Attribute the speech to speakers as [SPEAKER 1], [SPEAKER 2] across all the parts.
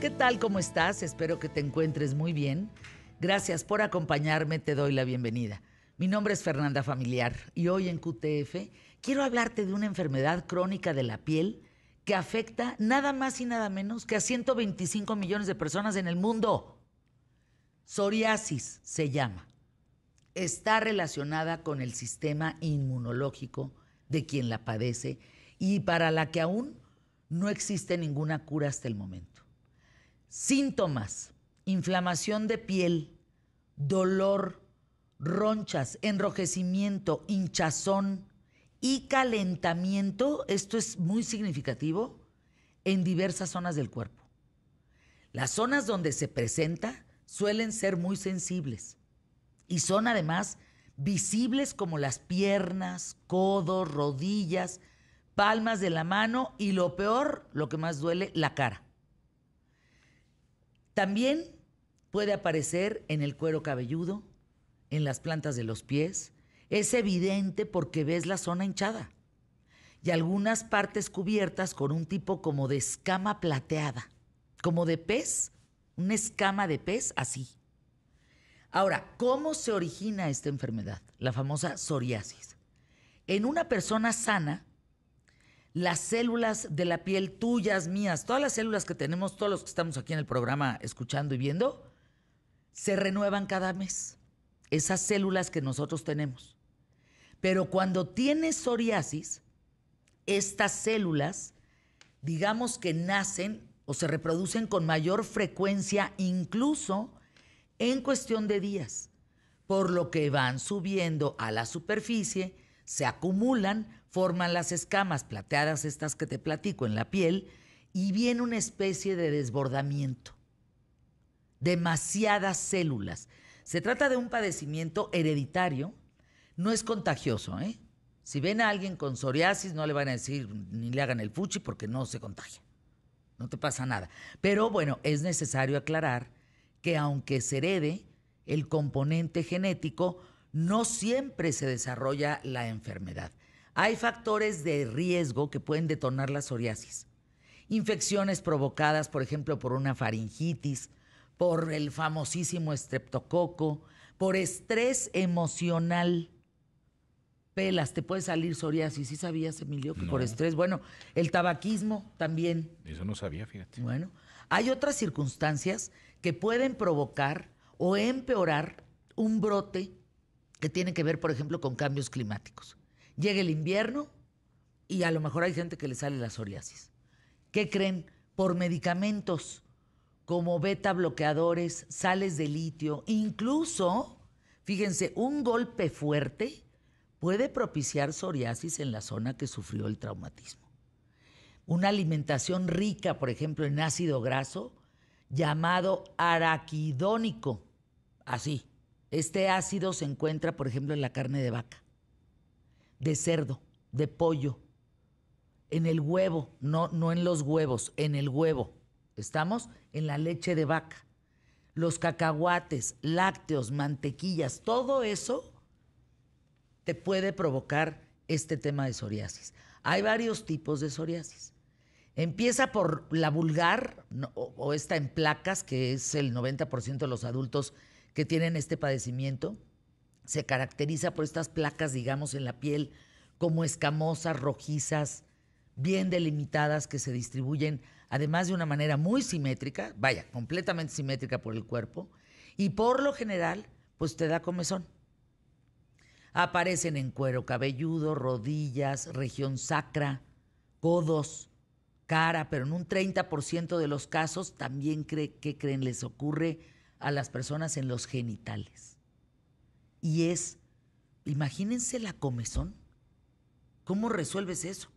[SPEAKER 1] ¿Qué tal? ¿Cómo estás? Espero que te encuentres muy bien. Gracias por acompañarme, te doy la bienvenida. Mi nombre es Fernanda Familiar y hoy en QTF quiero hablarte de una enfermedad crónica de la piel que afecta nada más y nada menos que a 125 millones de personas en el mundo. Psoriasis se llama. Está relacionada con el sistema inmunológico de quien la padece y para la que aún no existe ninguna cura hasta el momento. Síntomas, inflamación de piel, dolor, ronchas, enrojecimiento, hinchazón y calentamiento, esto es muy significativo, en diversas zonas del cuerpo. Las zonas donde se presenta suelen ser muy sensibles y son además visibles como las piernas, codos, rodillas, palmas de la mano y lo peor, lo que más duele, la cara. También puede aparecer en el cuero cabelludo, en las plantas de los pies. Es evidente porque ves la zona hinchada y algunas partes cubiertas con un tipo como de escama plateada, como de pez, una escama de pez así. Ahora, ¿cómo se origina esta enfermedad? La famosa psoriasis. En una persona sana, las células de la piel tuyas, mías, todas las células que tenemos, todos los que estamos aquí en el programa escuchando y viendo, se renuevan cada mes. Esas células que nosotros tenemos. Pero cuando tienes psoriasis, estas células, digamos que nacen o se reproducen con mayor frecuencia, incluso en cuestión de días, por lo que van subiendo a la superficie, se acumulan, forman las escamas plateadas, estas que te platico, en la piel, y viene una especie de desbordamiento. Demasiadas células. Se trata de un padecimiento hereditario, no es contagioso. ¿eh? Si ven a alguien con psoriasis, no le van a decir ni le hagan el fuchi porque no se contagia. No te pasa nada. Pero bueno, es necesario aclarar que aunque se herede el componente genético, no siempre se desarrolla la enfermedad. Hay factores de riesgo que pueden detonar la psoriasis. Infecciones provocadas, por ejemplo, por una faringitis, por el famosísimo estreptococo, por estrés emocional. Pelas, te puede salir psoriasis. ¿Sí sabías, Emilio, que por estrés? Bueno, el tabaquismo también. Eso no sabía, fíjate. Bueno, hay otras circunstancias que pueden provocar o empeorar un brote que tiene que ver, por ejemplo, con cambios climáticos. Llega el invierno y a lo mejor hay gente que le sale la psoriasis. ¿Qué creen? Por medicamentos como beta bloqueadores, sales de litio, incluso, fíjense, un golpe fuerte puede propiciar psoriasis en la zona que sufrió el traumatismo. Una alimentación rica, por ejemplo, en ácido graso, llamado araquidónico, así. Este ácido se encuentra, por ejemplo, en la carne de vaca de cerdo, de pollo, en el huevo, no, no en los huevos, en el huevo. ¿Estamos? En la leche de vaca. Los cacahuates, lácteos, mantequillas, todo eso te puede provocar este tema de psoriasis. Hay varios tipos de psoriasis. Empieza por la vulgar o, o esta en placas, que es el 90% de los adultos que tienen este padecimiento se caracteriza por estas placas, digamos, en la piel como escamosas, rojizas, bien delimitadas que se distribuyen además de una manera muy simétrica, vaya, completamente simétrica por el cuerpo, y por lo general, pues te da comezón. Aparecen en cuero cabelludo, rodillas, región sacra, codos, cara, pero en un 30% de los casos también cree, que creen les ocurre a las personas en los genitales. Y es, imagínense la comezón. ¿Cómo resuelves eso?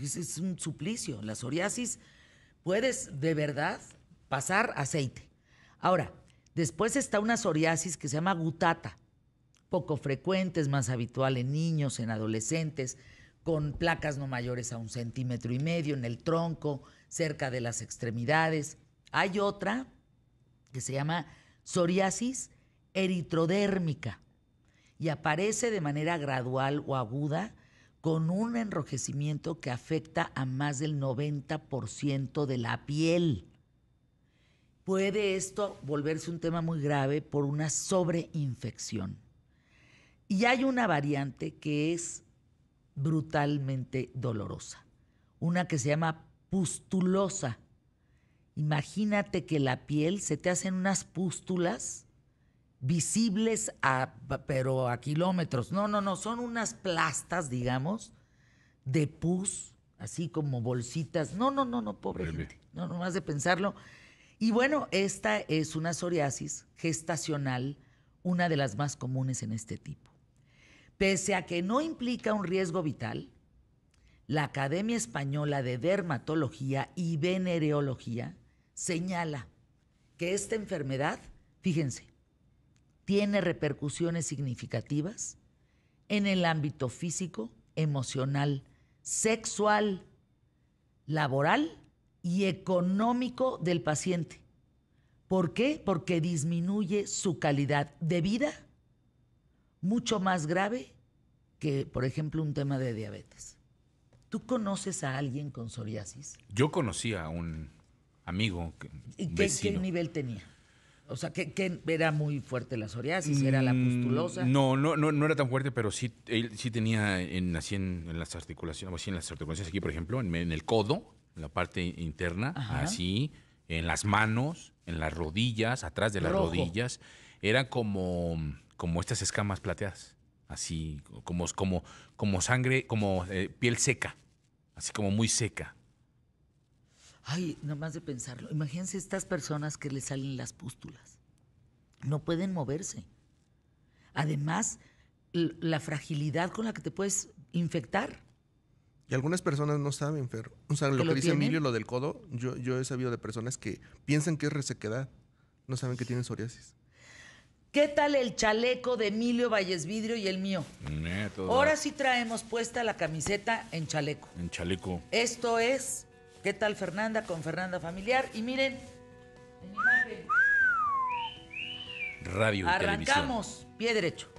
[SPEAKER 1] Es, un suplicio. La psoriasis puedes de verdad pasar aceite. Ahora, después está una psoriasis que se llama gutata, poco frecuente, es más habitual en niños, en adolescentes, con placas no mayores a un centímetro y medio en el tronco, cerca de las extremidades. Hay otra que se llama psoriasis eritrodérmica y aparece de manera gradual o aguda con un enrojecimiento que afecta a más del 90% de la piel. Puede esto volverse un tema muy grave por una sobreinfección. Y hay una variante que es brutalmente dolorosa, una que se llama pustulosa. Imagínate que la piel se te hacen unas pústulas visibles a, pero a kilómetros. No, no, no, son unas plastas, digamos, de pus, así como bolsitas. No, no, no, no, pobre gente. No, no más de pensarlo. Y bueno, esta es una psoriasis gestacional, una de las más comunes en este tipo. Pese a que no implica un riesgo vital, la Academia Española de Dermatología y Venereología señala que esta enfermedad, fíjense, tiene repercusiones significativas en el ámbito físico, emocional, sexual, laboral y económico del paciente. ¿Por qué? Porque disminuye su calidad de vida mucho más grave que, por ejemplo, un tema de diabetes. ¿Tú conoces a alguien con psoriasis? Yo conocí a un amigo. Que, ¿Y qué nivel tenía? O sea, que, era muy fuerte la psoriasis, era la mm, pustulosa. No, no, no, no era tan fuerte, pero sí, sí tenía en, así en, las articulaciones, así en las articulaciones aquí, por ejemplo, en, el codo, en la parte interna, así, en las manos, en las rodillas, atrás de las rodillas. eran como, como estas escamas plateadas, así, como, como, como sangre, como eh, piel seca, así como muy seca. Ay, más de pensarlo. Imagínense estas personas que les salen las pústulas. No pueden moverse. Además, la fragilidad con la que te puedes infectar. Y algunas personas no saben, Fer. O sea, lo que, dice Emilio, lo del codo, yo, he sabido de personas que piensan que es resequedad. No saben que tienen psoriasis. ¿Qué tal el chaleco de Emilio Vallesvidrio y el mío? Ahora sí traemos puesta la camiseta en chaleco. En chaleco. Esto es ¿Qué tal Fernanda con Fernanda Familiar? Y miren, en Radio y Arrancamos, pie derecho.